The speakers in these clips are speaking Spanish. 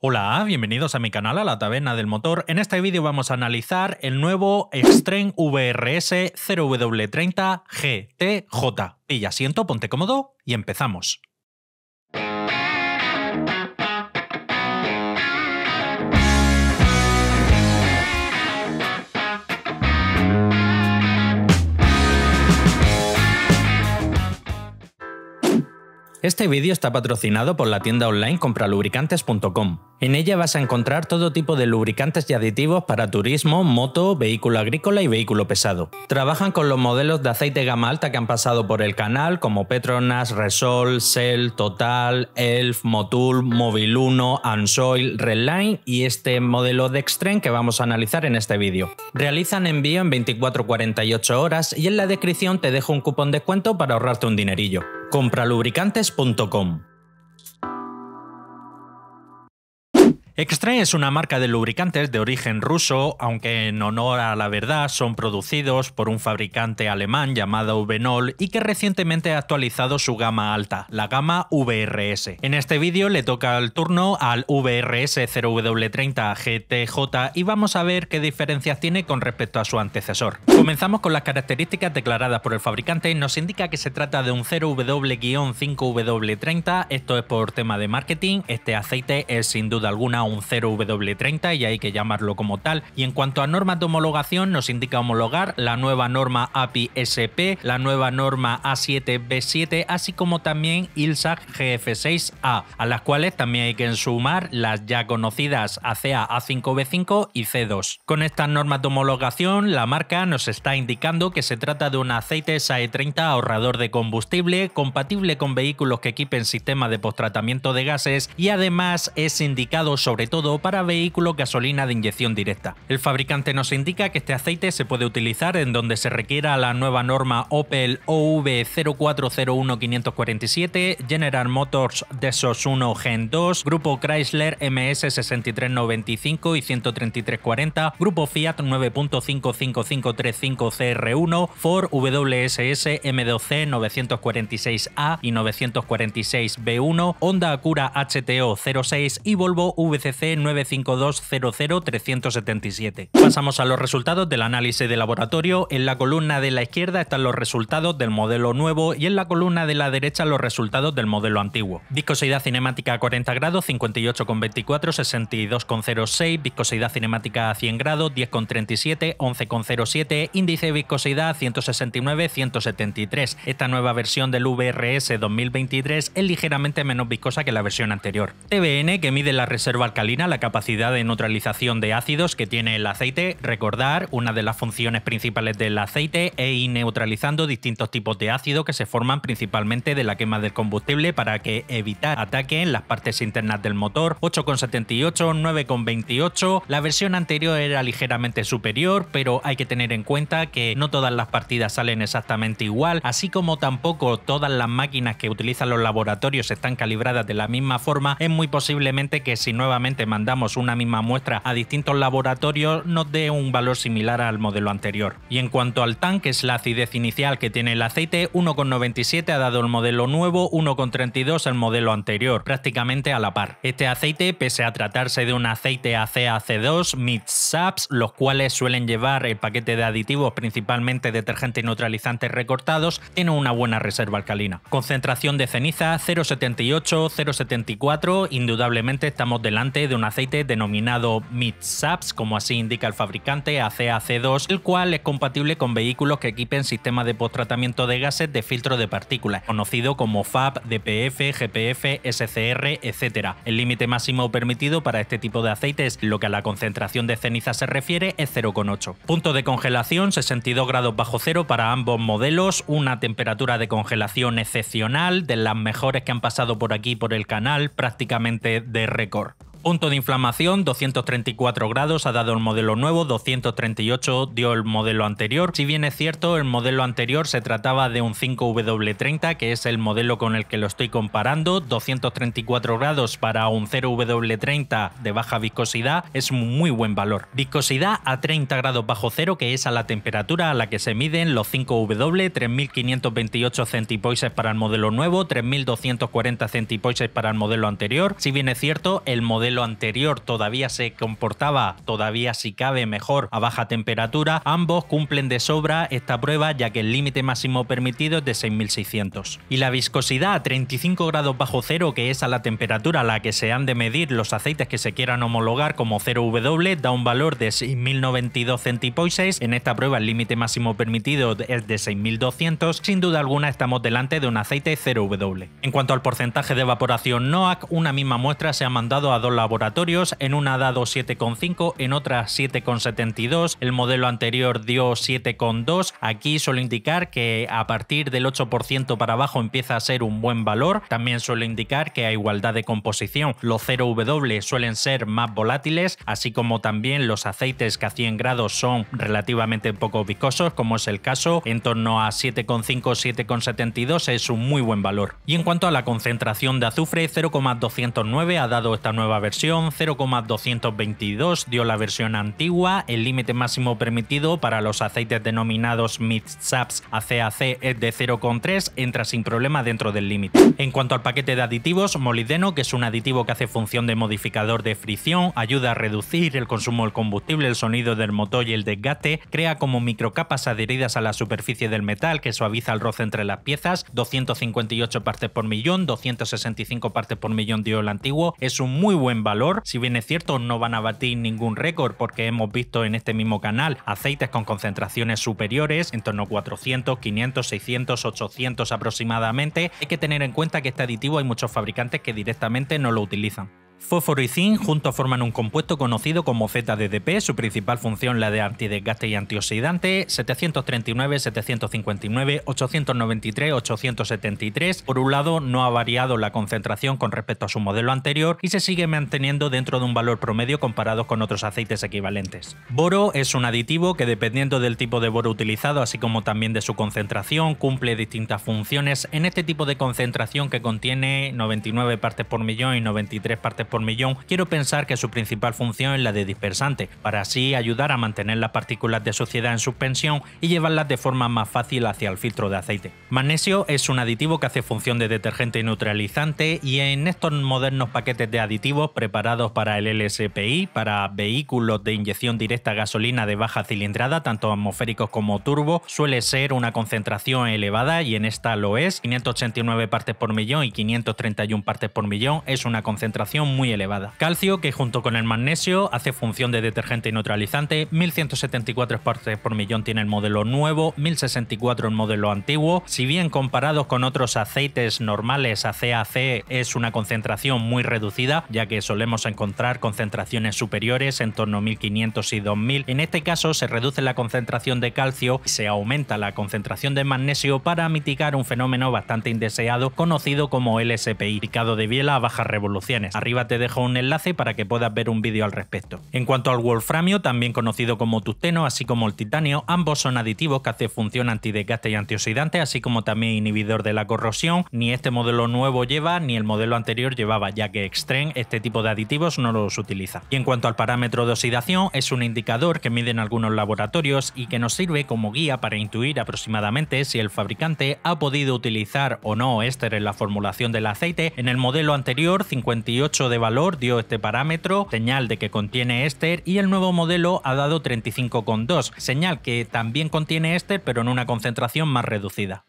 Hola, bienvenidos a mi canal A la Taberna del Motor. En este vídeo vamos a analizar el nuevo Extreme VRS 0W30 GTJ. Pilla asiento, ponte cómodo y empezamos. Este vídeo está patrocinado por la tienda online compralubricantes.com en ella vas a encontrar todo tipo de lubricantes y aditivos para turismo, moto, vehículo agrícola y vehículo pesado. Trabajan con los modelos de aceite gama alta que han pasado por el canal, como Petronas, Resol, Shell, Total, Elf, Motul, Mobil 1, Ansoil, Redline y este modelo de Extreme que vamos a analizar en este vídeo. Realizan envío en 24-48 horas y en la descripción te dejo un cupón de descuento para ahorrarte un dinerillo. Compralubricantes.com Extra es una marca de lubricantes de origen ruso, aunque en honor a la verdad son producidos por un fabricante alemán llamado Venol y que recientemente ha actualizado su gama alta, la gama VRS. En este vídeo le toca el turno al VRS 0W30 GTJ y vamos a ver qué diferencias tiene con respecto a su antecesor. Comenzamos con las características declaradas por el fabricante, nos indica que se trata de un 0W-5W30, esto es por tema de marketing, este aceite es sin duda alguna un 0W30 y hay que llamarlo como tal. Y en cuanto a normas de homologación, nos indica homologar la nueva norma API SP, la nueva norma A7B7, así como también ILSAC GF6A, a las cuales también hay que sumar las ya conocidas ACA A5B5 y C2. Con estas normas de homologación, la marca nos está indicando que se trata de un aceite SAE 30 ahorrador de combustible, compatible con vehículos que equipen sistema de postratamiento de gases y además es indicado sobre sobre todo para vehículos gasolina de inyección directa. El fabricante nos indica que este aceite se puede utilizar en donde se requiera la nueva norma Opel ov 0401547 General Motors DESOS 1 Gen 2, Grupo Chrysler MS6395 y 13340, Grupo Fiat 9.55535CR1, Ford WSS M2C 946A y 946B1, Honda Acura HTO 06 y Volvo VC 95200377. 377 Pasamos a los resultados del análisis de laboratorio. En la columna de la izquierda están los resultados del modelo nuevo y en la columna de la derecha los resultados del modelo antiguo. Viscosidad cinemática a 40 grados, 58,24, 62,06, viscosidad cinemática a 100 grados, 10,37, 11,07, índice de viscosidad 169-173. Esta nueva versión del VRS 2023 es ligeramente menos viscosa que la versión anterior. TBN, que mide la reserva la capacidad de neutralización de ácidos que tiene el aceite. Recordar, una de las funciones principales del aceite es ir neutralizando distintos tipos de ácido que se forman principalmente de la quema del combustible para que evitar ataque en las partes internas del motor. 8,78, 9,28. La versión anterior era ligeramente superior, pero hay que tener en cuenta que no todas las partidas salen exactamente igual, así como tampoco todas las máquinas que utilizan los laboratorios están calibradas de la misma forma, es muy posiblemente que si nuevamente mandamos una misma muestra a distintos laboratorios nos dé un valor similar al modelo anterior. Y en cuanto al tanque, es la acidez inicial que tiene el aceite, 1,97 ha dado el modelo nuevo, 1,32 el modelo anterior, prácticamente a la par. Este aceite, pese a tratarse de un aceite ACAC2, mid-saps, los cuales suelen llevar el paquete de aditivos principalmente detergentes neutralizantes recortados, tiene una buena reserva alcalina. Concentración de ceniza 0,78, 0,74, indudablemente estamos delante de un aceite denominado MidSaps, como así indica el fabricante, ACAC2, el cual es compatible con vehículos que equipen sistemas de postratamiento de gases de filtro de partículas, conocido como FAP, DPF, GPF, SCR, etc. El límite máximo permitido para este tipo de aceites, lo que a la concentración de ceniza se refiere, es 0,8. Punto de congelación 62 grados bajo cero para ambos modelos, una temperatura de congelación excepcional, de las mejores que han pasado por aquí por el canal, prácticamente de récord. Punto de inflamación 234 grados ha dado el modelo nuevo, 238 dio el modelo anterior. Si bien es cierto, el modelo anterior se trataba de un 5W30, que es el modelo con el que lo estoy comparando. 234 grados para un 0W30 de baja viscosidad es muy buen valor. Viscosidad a 30 grados bajo cero, que es a la temperatura a la que se miden los 5W, 3528 centipoises para el modelo nuevo, 3240 centipoises para el modelo anterior. Si bien es cierto, el modelo anterior todavía se comportaba, todavía si cabe mejor a baja temperatura, ambos cumplen de sobra esta prueba ya que el límite máximo permitido es de 6600. Y la viscosidad a 35 grados bajo cero, que es a la temperatura a la que se han de medir los aceites que se quieran homologar como 0W, da un valor de 6092 centipoises. En esta prueba el límite máximo permitido es de 6200. Sin duda alguna estamos delante de un aceite 0W. En cuanto al porcentaje de evaporación NOAC, una misma muestra se ha mandado a dos laboratorios, en una ha dado 7,5, en otra 7,72, el modelo anterior dio 7,2, aquí suele indicar que a partir del 8% para abajo empieza a ser un buen valor, también suele indicar que a igualdad de composición los 0W suelen ser más volátiles, así como también los aceites que a 100 grados son relativamente poco viscosos, como es el caso, en torno a 7,5, 7,72 es un muy buen valor. Y en cuanto a la concentración de azufre, 0,209 ha dado esta nueva versión versión, 0,222 dio la versión antigua, el límite máximo permitido para los aceites denominados mid ACAC es de 0,3, entra sin problema dentro del límite. En cuanto al paquete de aditivos, molideno que es un aditivo que hace función de modificador de fricción, ayuda a reducir el consumo del combustible, el sonido del motor y el desgaste, crea como microcapas adheridas a la superficie del metal que suaviza el roce entre las piezas, 258 partes por millón, 265 partes por millón dio el antiguo, es un muy buen valor. Si bien es cierto, no van a batir ningún récord porque hemos visto en este mismo canal aceites con concentraciones superiores, en torno a 400, 500, 600, 800 aproximadamente. Hay que tener en cuenta que este aditivo hay muchos fabricantes que directamente no lo utilizan. Fósforo y zinc juntos forman un compuesto conocido como ZDDP, su principal función la de antidesgaste y antioxidante, 739, 759, 893, 873. Por un lado, no ha variado la concentración con respecto a su modelo anterior y se sigue manteniendo dentro de un valor promedio comparado con otros aceites equivalentes. Boro es un aditivo que dependiendo del tipo de boro utilizado, así como también de su concentración, cumple distintas funciones en este tipo de concentración que contiene 99 partes por millón y 93 partes por millón, quiero pensar que su principal función es la de dispersante, para así ayudar a mantener las partículas de suciedad en suspensión y llevarlas de forma más fácil hacia el filtro de aceite. Magnesio es un aditivo que hace función de detergente y neutralizante y en estos modernos paquetes de aditivos preparados para el LSPI, para vehículos de inyección directa a gasolina de baja cilindrada, tanto atmosféricos como turbo, suele ser una concentración elevada y en esta lo es, 589 partes por millón y 531 partes por millón, es una concentración muy elevada. Calcio, que junto con el magnesio hace función de detergente y neutralizante, 1174 partes por millón tiene el modelo nuevo, 1064 el modelo antiguo. Si bien comparados con otros aceites normales, ACAC es una concentración muy reducida, ya que solemos encontrar concentraciones superiores en torno a 1500 y 2000. En este caso se reduce la concentración de calcio y se aumenta la concentración de magnesio para mitigar un fenómeno bastante indeseado conocido como LSPI, picado de biela a bajas revoluciones. Arriba te dejo un enlace para que puedas ver un vídeo al respecto. En cuanto al wolframio, también conocido como tusteno, así como el titanio, ambos son aditivos que hacen función antidesgaste y antioxidante, así como también inhibidor de la corrosión. Ni este modelo nuevo lleva, ni el modelo anterior llevaba, ya que Extreme este tipo de aditivos no los utiliza. Y en cuanto al parámetro de oxidación, es un indicador que miden algunos laboratorios y que nos sirve como guía para intuir aproximadamente si el fabricante ha podido utilizar o no éster en la formulación del aceite. En el modelo anterior, 58 de valor dio este parámetro, señal de que contiene éster y el nuevo modelo ha dado 35,2, señal que también contiene éster pero en una concentración más reducida.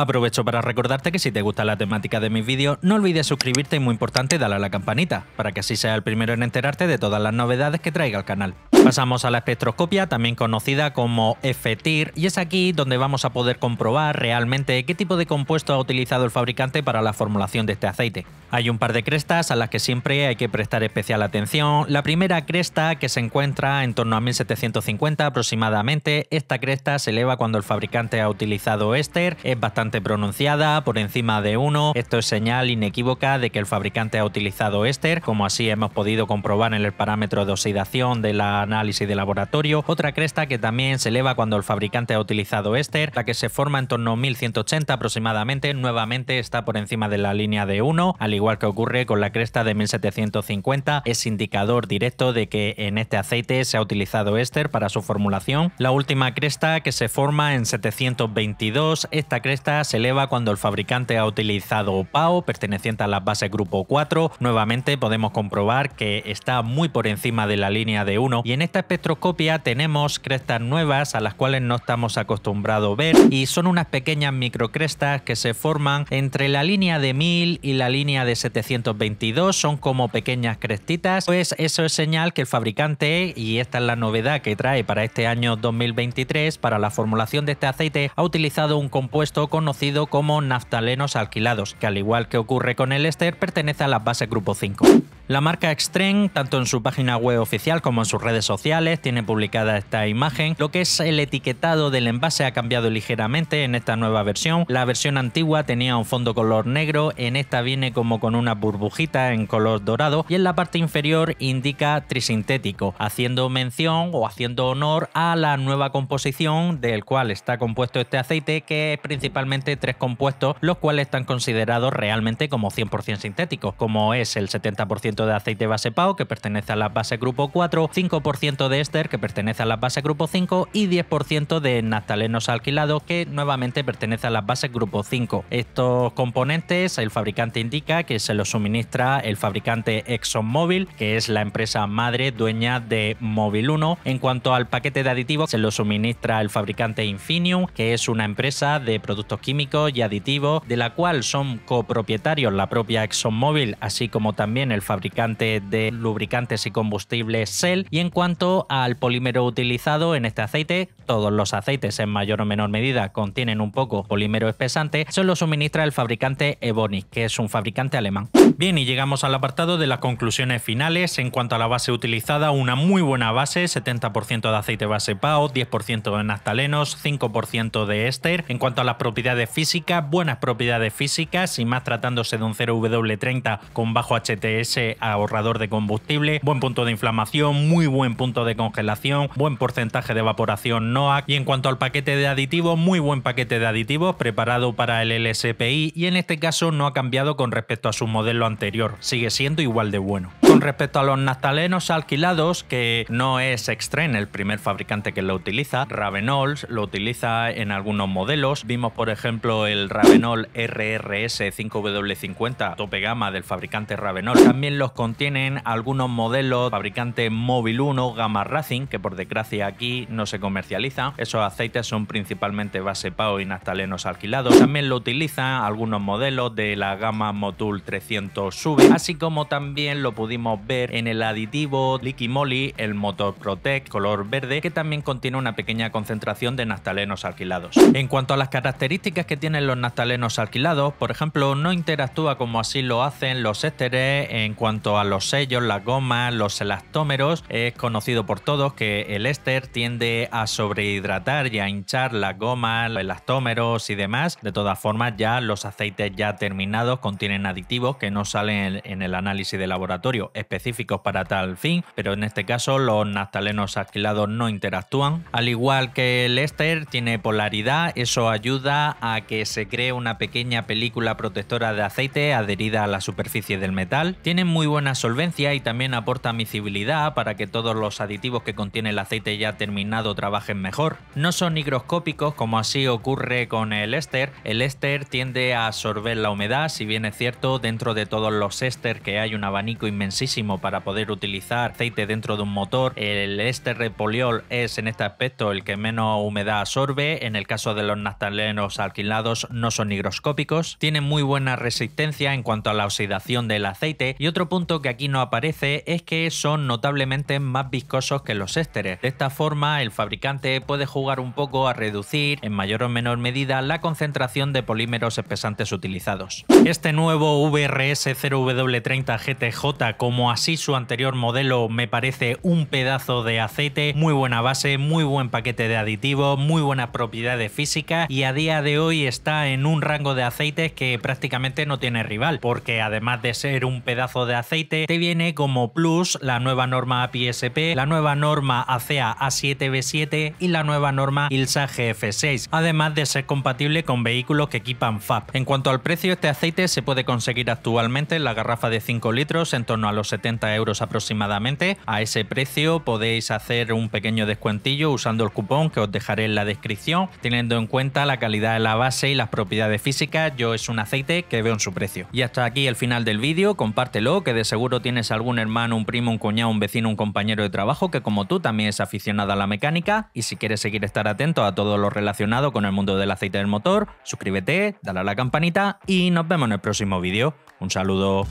Aprovecho para recordarte que si te gusta la temática de mis vídeos, no olvides suscribirte y muy importante darle a la campanita, para que así sea el primero en enterarte de todas las novedades que traiga el canal. Pasamos a la espectroscopia, también conocida como FTIR, y es aquí donde vamos a poder comprobar realmente qué tipo de compuesto ha utilizado el fabricante para la formulación de este aceite. Hay un par de crestas a las que siempre hay que prestar especial atención. La primera cresta, que se encuentra en torno a 1750 aproximadamente, esta cresta se eleva cuando el fabricante ha utilizado éster, es bastante pronunciada, por encima de 1. Esto es señal inequívoca de que el fabricante ha utilizado éster, como así hemos podido comprobar en el parámetro de oxidación del análisis de laboratorio. Otra cresta que también se eleva cuando el fabricante ha utilizado éster, la que se forma en torno a 1180 aproximadamente, nuevamente está por encima de la línea de 1, al igual que ocurre con la cresta de 1750, es indicador directo de que en este aceite se ha utilizado éster para su formulación. La última cresta que se forma en 722, esta cresta se eleva cuando el fabricante ha utilizado PAO perteneciente a las bases grupo 4. Nuevamente podemos comprobar que está muy por encima de la línea de 1 y en esta espectroscopia tenemos crestas nuevas a las cuales no estamos acostumbrados a ver y son unas pequeñas microcrestas que se forman entre la línea de 1000 y la línea de 722 son como pequeñas crestitas pues eso es señal que el fabricante y esta es la novedad que trae para este año 2023 para la formulación de este aceite ha utilizado un compuesto con conocido como naftalenos alquilados, que al igual que ocurre con el éster, pertenece a la base Grupo 5. La marca Extreme, tanto en su página web oficial como en sus redes sociales, tiene publicada esta imagen. Lo que es el etiquetado del envase ha cambiado ligeramente en esta nueva versión. La versión antigua tenía un fondo color negro, en esta viene como con una burbujita en color dorado y en la parte inferior indica trisintético, haciendo mención o haciendo honor a la nueva composición del cual está compuesto este aceite que es principalmente tres compuestos, los cuales están considerados realmente como 100% sintéticos, como es el 70% de aceite base PAO, que pertenece a la base grupo 4, 5% de éster, que pertenece a la base grupo 5, y 10% de naftalenos alquilados, que nuevamente pertenece a la base grupo 5. Estos componentes, el fabricante indica que se los suministra el fabricante ExxonMobil, que es la empresa madre dueña de móvil 1. En cuanto al paquete de aditivos, se lo suministra el fabricante Infinium, que es una empresa de productos químico y aditivo de la cual son copropietarios la propia ExxonMobil, así como también el fabricante de lubricantes y combustibles Shell. Y en cuanto al polímero utilizado en este aceite, todos los aceites en mayor o menor medida contienen un poco polímero espesante, se lo suministra el fabricante Evonik, que es un fabricante alemán. Bien, y llegamos al apartado de las conclusiones finales. En cuanto a la base utilizada, una muy buena base, 70% de aceite base PAO, 10% de naftalenos, 5% de éster. En cuanto a las propiedades de físicas, buenas propiedades físicas, y más tratándose de un 0W30 con bajo HTS ahorrador de combustible, buen punto de inflamación, muy buen punto de congelación, buen porcentaje de evaporación NOAC. Y en cuanto al paquete de aditivos, muy buen paquete de aditivos preparado para el LSPI y en este caso no ha cambiado con respecto a su modelo anterior, sigue siendo igual de bueno. Con respecto a los naftalenos alquilados, que no es extreme el primer fabricante que lo utiliza, Ravenol lo utiliza en algunos modelos. Vimos, por ejemplo, el Ravenol RRS 5W50 tope gama del fabricante Ravenol. También los contienen algunos modelos fabricante Móvil 1 Gama Racing, que por desgracia aquí no se comercializa. Esos aceites son principalmente base PAO y naftalenos alquilados. También lo utilizan algunos modelos de la gama Motul 300 sube así como también lo pudimos ver en el aditivo moly el motor Protect color verde que también contiene una pequeña concentración de naftalenos alquilados. En cuanto a las características que tienen los naftalenos alquilados, por ejemplo, no interactúa como así lo hacen los ésteres en cuanto a los sellos, las gomas, los elastómeros. Es conocido por todos que el éster tiende a sobrehidratar y a hinchar las gomas, los elastómeros y demás. De todas formas, ya los aceites ya terminados contienen aditivos que no salen en el análisis de laboratorio específicos para tal fin, pero en este caso los naftalenos alquilados no interactúan. Al igual que el éster tiene polaridad, eso ayuda a que se cree una pequeña película protectora de aceite adherida a la superficie del metal. tiene muy buena solvencia y también aporta miscibilidad para que todos los aditivos que contiene el aceite ya terminado trabajen mejor. No son higroscópicos como así ocurre con el éster. El éster tiende a absorber la humedad, si bien es cierto, dentro de todos los éster que hay un abanico inmenso para poder utilizar aceite dentro de un motor. El, éster poliol es en este aspecto el que menos humedad absorbe. En el caso de los naftalenos alquilados no son higroscópicos. Tienen muy buena resistencia en cuanto a la oxidación del aceite. Y otro punto que aquí no aparece es que son notablemente más viscosos que los ésteres. De esta forma el fabricante puede jugar un poco a reducir en mayor o menor medida la concentración de polímeros espesantes utilizados. Este nuevo VRS 0W30 GTJ con como así su anterior modelo me parece un pedazo de aceite, muy buena base, muy buen paquete de aditivos, muy buenas propiedades físicas y a día de hoy está en un rango de aceites que prácticamente no tiene rival, porque además de ser un pedazo de aceite, te viene como plus la nueva norma APSP, la nueva norma ACEA A7B7 y la nueva norma ILSA GF6, además de ser compatible con vehículos que equipan FAP. En cuanto al precio, este aceite se puede conseguir actualmente en la garrafa de 5 litros en torno a los 70 euros aproximadamente. A ese precio podéis hacer un pequeño descuentillo usando el cupón que os dejaré en la descripción, teniendo en cuenta la calidad de la base y las propiedades físicas. Yo es un aceite que veo en su precio. Y hasta aquí el final del vídeo, compártelo, que de seguro tienes algún hermano, un primo, un cuñado, un vecino, un compañero de trabajo que como tú también es aficionado a la mecánica y si quieres seguir estar atento a todo lo relacionado con el mundo del aceite del motor, suscríbete, dale a la campanita y nos vemos en el próximo vídeo. Un saludo.